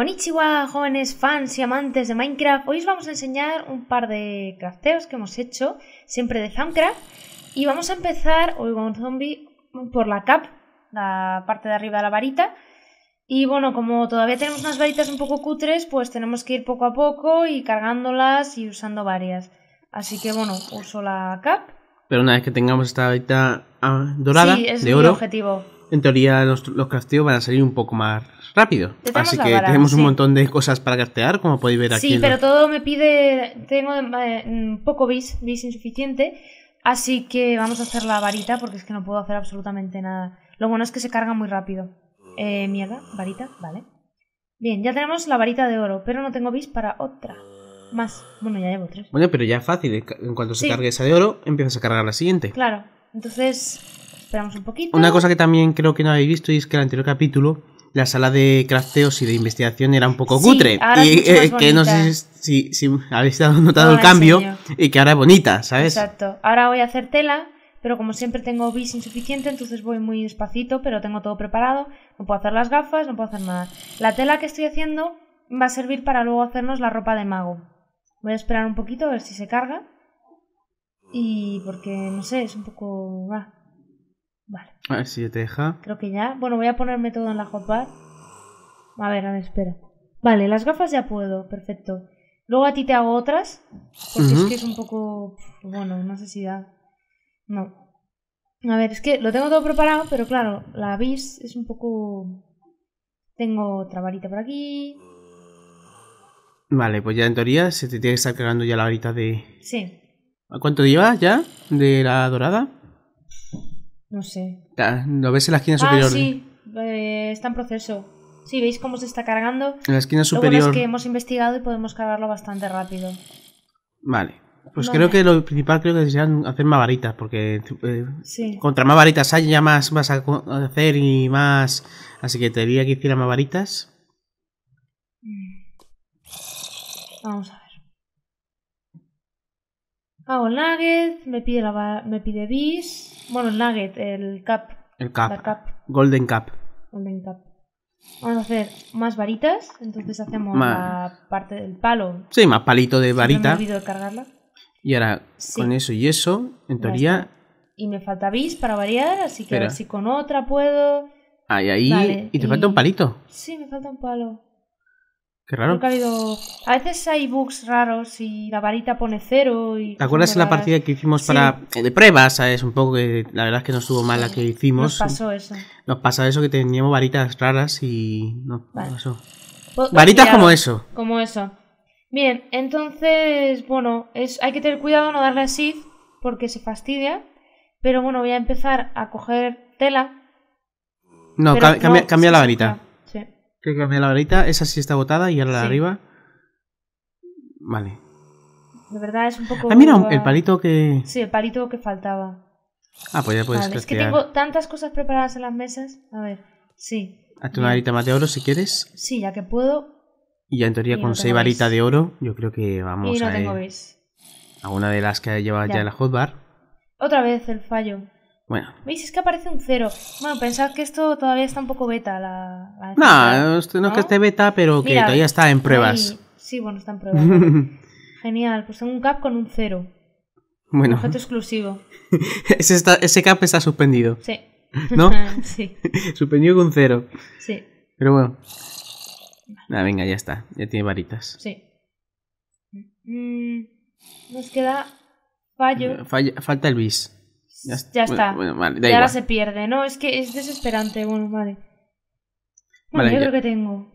Konnichiwa, jóvenes fans y amantes de Minecraft. Hoy os vamos a enseñar un par de crafteos que hemos hecho, siempre de Thumbcraft. Y vamos a empezar, hoy con un zombie, por la cap, la parte de arriba de la varita. Y bueno, como todavía tenemos unas varitas un poco cutres, pues tenemos que ir poco a poco y cargándolas y usando varias. Así que bueno, uso la cap. Pero una vez que tengamos esta varita ah, dorada, sí, es de oro. objetivo en teoría los, los van a salir un poco más rápido. Así que tenemos un montón de cosas para craftear, como podéis ver aquí. Sí, pero todo me pide. Tengo eh, mm, poco bis, bis insuficiente. Así que vamos a hacer la varita porque es que no puedo hacer absolutamente nada. Lo bueno es que se carga muy rápido. Eh, mierda, varita, vale. Bien, ya tenemos la varita de oro, pero no tengo bis para otra. Más. Bueno, ya llevo tres. Bueno, pero ya es fácil. Eh, en cuanto se cargue esa de oro, empiezas a cargar la siguiente. Claro. Entonces, Esperamos un poquito. Una cosa que también creo que no habéis visto y es que el anterior capítulo la sala de crafteos y de investigación era un poco cutre. y eh, que no sé si, habéis notado el cambio y que ahora es bonita, ¿sabes? Exacto. Ahora voy a hacer tela, pero como siempre tengo bis insuficiente, entonces voy muy despacito, pero tengo todo preparado. No puedo hacer las gafas, no puedo hacer nada. La tela que estoy haciendo va a servir para luego hacernos la ropa de mago. Voy a esperar un poquito a ver si se carga. Y porque, no sé, es un poco... Vale. A ver si te deja. Creo que ya. Bueno, voy a ponerme todo en la hotbar. A ver, a ver, espera. Vale, las gafas ya puedo, perfecto. Luego a ti te hago otras, porque es que es un poco. Bueno, no sé si da. No. A ver, es que lo tengo todo preparado, pero claro, la vis es un poco. Tengo otra varita por aquí. Vale, pues ya en teoría se te tiene que estar cargando ya la varita de. Sí. ¿A cuánto llevas ya de la dorada? No sé. ¿Lo ves en la esquina ah, superior? Sí, eh, está en proceso. Sí, veis cómo se está cargando. En la esquina superior. Lo bueno es que hemos investigado y podemos cargarlo bastante rápido. Vale. Pues creo que lo principal creo que sería hacer más varitas, porque eh, contra más varitas ya más vas a hacer y más. Así que te diría que hiciera más varitas. Mm. Vamos a ver. Hago el me pide, la, me pide bis. Bueno, el nugget, el cap. El cap. Golden cup. Golden cup. Vamos a hacer más varitas, entonces hacemos la parte del palo. Sí, más palito de varita. de cargarla. Y ahora, con eso y eso, en teoría... Y me falta bis para variar, así que a ver si con otra puedo... Ahí, ahí. y te falta un palito. Sí, me falta un palo. Qué raro. A veces hay bugs raros y la varita pone cero y... ¿Te acuerdas de la partida que hicimos para... Eh, de pruebas, ¿sabes? Un poco que la verdad es que no estuvo mal la que hicimos. Nos pasó eso. Nos pasó eso que teníamos varitas raras y... No, pasó. Pues, pues varitas como eso. Como eso. Bien, entonces, bueno, es, hay que tener cuidado no darle así, porque se fastidia. Pero bueno, voy a empezar a coger tela. No, cambia la varita que la varita. Esa sí está botada y ahora la de arriba. Vale. De verdad es un poco. Ah, mira, el palito que. Sí, el palito que faltaba. Ah, pues ya puedes Es que tengo tantas cosas preparadas en las mesas. A ver, sí. Hazte una varita más de oro si quieres. Sí, ya que puedo. Y ya en teoría con seis varitas de oro, yo creo que vamos y no a. Tengo a una de las que lleva ya, ya la hotbar. Otra vez el fallo. Bueno. ¿Veis? Es que aparece un cero. Bueno, pensad que esto todavía está un poco beta. La, no, no, que esté beta, pero que todavía está en pruebas. Sí, bueno, está en pruebas. Genial, pues tengo un cap con un cero. Bueno. Objeto exclusivo. ese, cap está suspendido. Sí. ¿No? sí. suspendido con cero. Sí. Pero bueno. Nada, venga, ya está. Ya tiene varitas. Sí. Mm, mm, nos queda fallo. falta el bis. Ya, está. y ahora se pierde. No, es que es desesperante. Bueno, vale. Bueno, yo creo que tengo.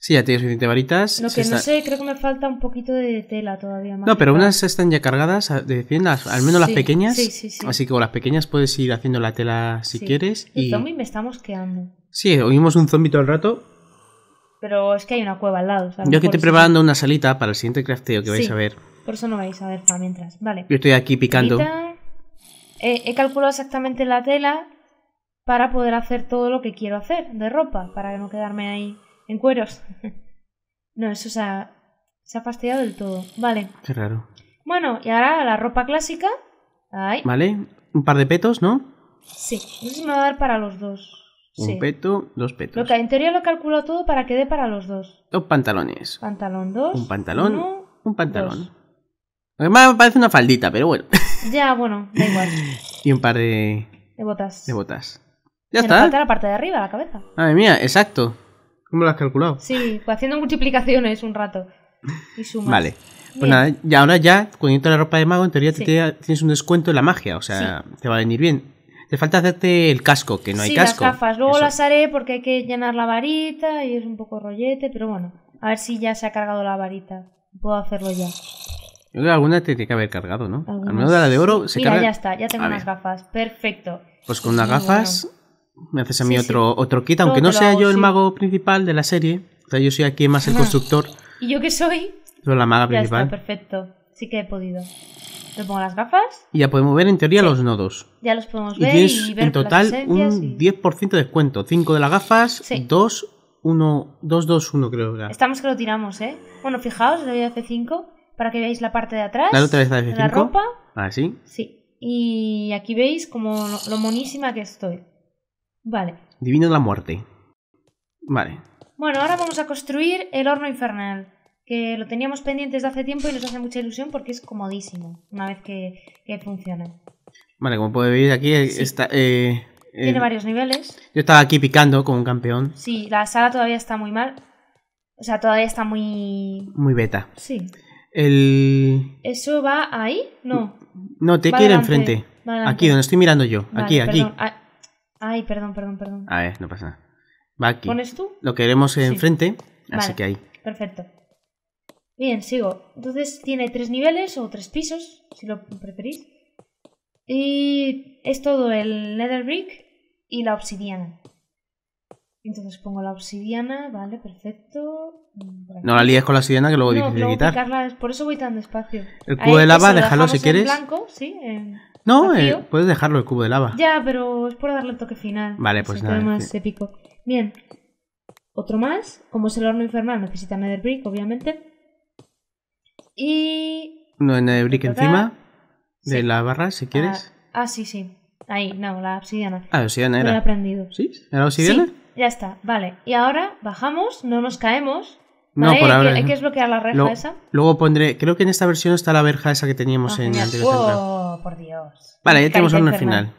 Sí, ya tienes suficiente varitas. Lo que no sé, creo que me falta un poquito de tela todavía. No, pero unas están ya cargadas de 100, al menos las pequeñas. Sí, sí, sí. Así que con las pequeñas puedes ir haciendo la tela si quieres quieres. El zombie me está mosqueando. Sí, oímos un zombie todo el rato. Pero es que hay una cueva al lado. O sea, yo que estoy preparando una salita para el siguiente crafteo que vais a ver. Por eso no vais a ver para mientras. Vale. Yo estoy aquí picando he, calculado exactamente la tela para poder hacer todo lo que quiero hacer de ropa, para no quedarme ahí en cueros. no, eso se ha, se fastidiado del todo. Vale. Qué raro. Bueno, y ahora la ropa clásica. Ahí. Vale, un par de petos, ¿no? Sí, eso me va a dar para los dos. Un peto, dos petos. Lo en teoría lo he calculado todo para que dé para los dos. Dos pantalones. Pantalón dos. Un pantalón. un pantalón. me parece una faldita, pero bueno. Ya, bueno, da igual. y un par de. De botas. De botas. Ya está. falta la parte de arriba, la cabeza. Madre mía, exacto. ¿Cómo lo has calculado? Sí, pues haciendo multiplicaciones un rato. Y Vale. Pues nada, ahora ya, Con la ropa de mago, en teoría tienes un descuento en la magia, o sea, te va a venir bien. Te falta hacerte el casco, que no hay casco. las gafas. Luego las haré porque hay que llenar la varita y es un poco rollete, pero bueno, a ver si ya se ha cargado la varita. Puedo hacerlo ya. Yo creo que alguna te tiene que haber cargado, ¿no? Al menos la de oro se Mira, ya está, ya tengo unas gafas. Perfecto. Pues con las gafas me haces a mí otro, otro kit, aunque no sea yo el mago principal de la serie. O sea, yo soy aquí más el constructor. ¿Y yo qué soy? Pero la maga ya Está, perfecto. Sí que he podido. Le pongo las gafas. Y ya podemos ver en teoría los nodos. Ya los podemos ver. Y, en total un 10% de descuento. 5 de las gafas, 2, 1, 2, 2, 1 creo. Estamos que lo tiramos, ¿eh? Bueno, fijaos, le doy F5 para que veáis la parte de atrás. La otra ropa. Ah, sí. Y aquí veis como lo, monísima que estoy. Vale. Divino de la muerte. Vale. Bueno, ahora vamos a construir el horno infernal. Que lo teníamos pendiente desde hace tiempo y nos hace mucha ilusión porque es comodísimo una vez que, que funciona. Vale, como puede ver aquí, eh, está, eh, tiene varios niveles. Yo estaba aquí picando como un campeón. Sí, la sala todavía está muy mal. O sea, todavía está muy. Muy beta. Sí. El... ¿Eso va ahí? No. No, te quiero enfrente. aquí, donde estoy mirando yo. aquí, aquí. Ah, ay, perdón, perdón, perdón. A ver, no pasa nada. Va aquí. ¿Pones tú? Lo queremos enfrente, así que ahí. Perfecto. Bien, sigo. Entonces tiene tres niveles o tres pisos, si lo preferís. Y es todo el Nether Brick y la obsidiana. Entonces pongo la obsidiana, vale, perfecto. Mm, no la líes con la obsidiana que luego no, es difícil de quitar. Picarla, por eso voy tan despacio. El cubo de lava, déjalo si quieres. En blanco, sí, no, eh, puedes dejarlo el cubo de lava. Ya, pero es por darle el toque final. Vale, pues nada. más épico. Bien. Otro más. Como es el horno infernal, necesita Nether Brick, obviamente. Y. No, Nether Brick encima de la barra, si quieres. Ah, ah, sí, sí. Ahí, no, la obsidiana. Ah, obsidiana era. Lo he aprendido. ¿Sí? ¿Era obsidiana? Ya está, vale. Y ahora bajamos, no nos caemos. ¿vale? No, por ahora. Hay que desbloquear la reja esa. Luego pondré. Creo que en esta versión está la verja esa que teníamos ah, en el anterior ¡Oh, por Dios! Vale, ya tenemos horno al final.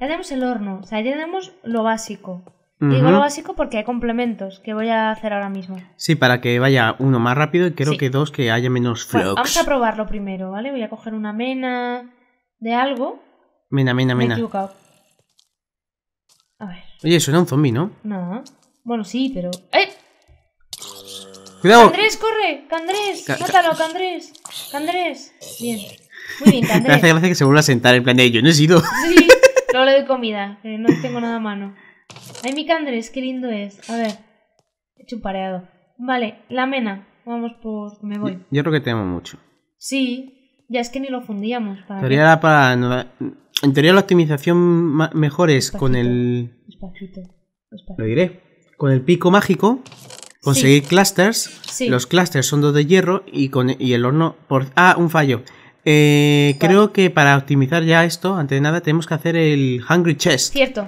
Ya tenemos el horno, o sea, ya tenemos lo básico. Digo lo básico porque hay complementos que voy a hacer ahora mismo. Sí, para que vaya uno más rápido y creo que dos que haya menos flux. vamos a probarlo primero, ¿vale? Voy a coger una mena de algo. Mena, mena, mena. A ver. Oye, suena un zombie, ¿no? No. Bueno, sí, pero. ¡Eh! ¡Cuidado! ¡Candrés, corre! ¡Candrés! ¡Mátalo, Candrés! ¡Candrés! Bien. Muy bien, Candrés. hace parece que se vuelve a sentar en plan de yo no he sido. Sí, no le doy comida, que no tengo nada a mano. Ay, mi Candrés, qué lindo es. A ver, he hecho un pareado Vale, la mena. Vamos por. Me voy. Yo creo que te amo mucho. Sí, ya es que ni lo fundíamos. Para en teoría la optimización mejor es con el... Lo diré. Con el pico mágico conseguir clusters. Los clusters son dos de hierro y, con, e, el horno... Por, ah, un eh, fallo. creo que para optimizar ya esto, antes de nada, tenemos que hacer el Hungry Chest. Cierto,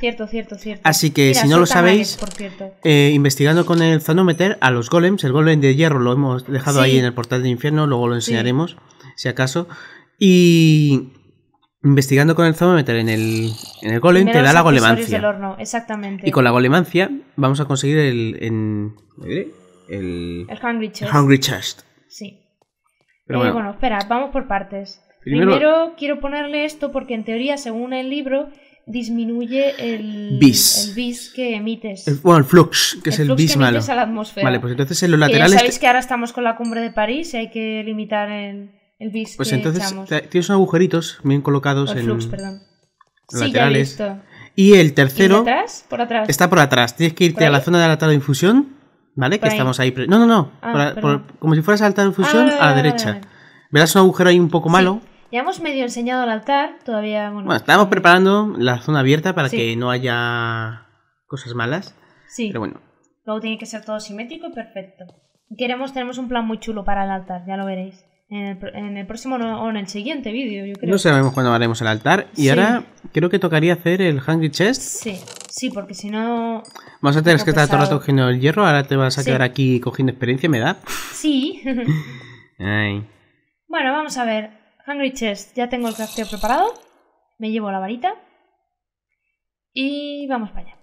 cierto, cierto, cierto. Así que si no lo sabéis, eh, investigando con el zanómetro a los golems, el golem de hierro lo hemos dejado ahí en el portal de infierno, luego lo enseñaremos si acaso. Y investigando con el zomómetro en el, en el golem te da la golemancia. Y con la golemancia vamos a conseguir el. En, el, el, Hungry Chest. Sí. Pero eh, bueno. espera, vamos por partes. Primero, quiero ponerle esto porque en teoría, según el libro, disminuye el bis, el bis que emites. bueno, el flux, que es el flux bis que malo. a la atmósfera. Vale, pues entonces en los laterales. sabéis que ahora estamos con la cumbre de París y hay que limitar el pues entonces tienes unos agujeritos bien colocados en los laterales. Y el tercero. ¿Por atrás? Está por atrás. Tienes que irte a la zona del altar de infusión, ¿vale? Que estamos ahí. No, no, no. Ah, como si fueras al altar de infusión ah, a la derecha. Verás un agujero ahí un poco malo. Ya hemos medio enseñado el altar, todavía. Bueno, estábamos preparando la zona abierta para que no haya cosas malas. Sí. Pero bueno. Luego tiene que ser todo simétrico y perfecto. Queremos, tenemos un plan muy chulo para el altar, ya lo veréis en el, próximo o en el siguiente vídeo, yo creo. No sabemos cuándo haremos el altar. Y ahora creo que tocaría hacer el Hungry Chest. Sí, sí, porque si no. Vamos a tener que estar todo el rato cogiendo el hierro. Ahora te vas a quedar aquí cogiendo experiencia, ¿me da? Sí. Bueno, vamos a ver. Hungry Chest, ya tengo el crafteo preparado. Me llevo la varita. Y vamos para allá.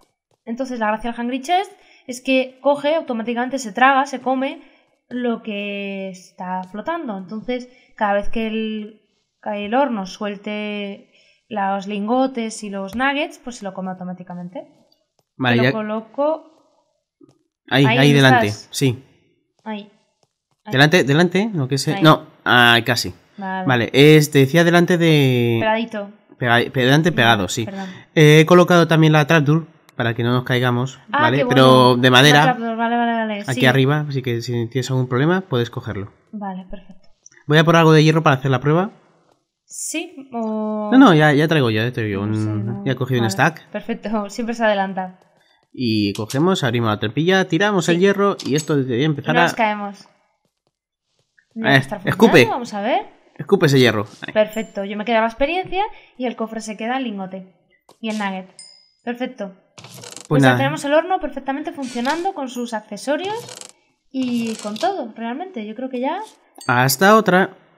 Entonces, la gracia del Hungry Chest es que coge automáticamente, se traga, se come lo que está flotando. Entonces, cada vez que el, horno suelte los lingotes y los nuggets, pues se lo come automáticamente. Vale, lo coloco. Ahí, ahí, delante, sí. Ahí. Delante, delante, no que sé, No, ah, casi. Vale. este decía delante de. Pegadito. delante pegado, sí. he colocado también la trapdoor para que no nos caigamos, ah, ¿vale? Pero de madera. aquí arriba, así que si tienes algún problema, puedes cogerlo. Vale, perfecto. Voy a por algo de hierro para hacer la prueba. Sí, No, no, ya, traigo ya he cogido un stack. Perfecto, siempre se adelanta. Y cogemos, abrimos la trepilla, tiramos el hierro y esto debería empezar no a... Nos caemos. Eh, escupe. Vamos a ver. Escupe ese hierro. Perfecto, yo me quedaba experiencia y el cofre se queda el lingote. Y el nugget. Perfecto. Pues ya tenemos el horno perfectamente funcionando con sus accesorios y con todo, realmente. Yo creo que ya. Hasta otra.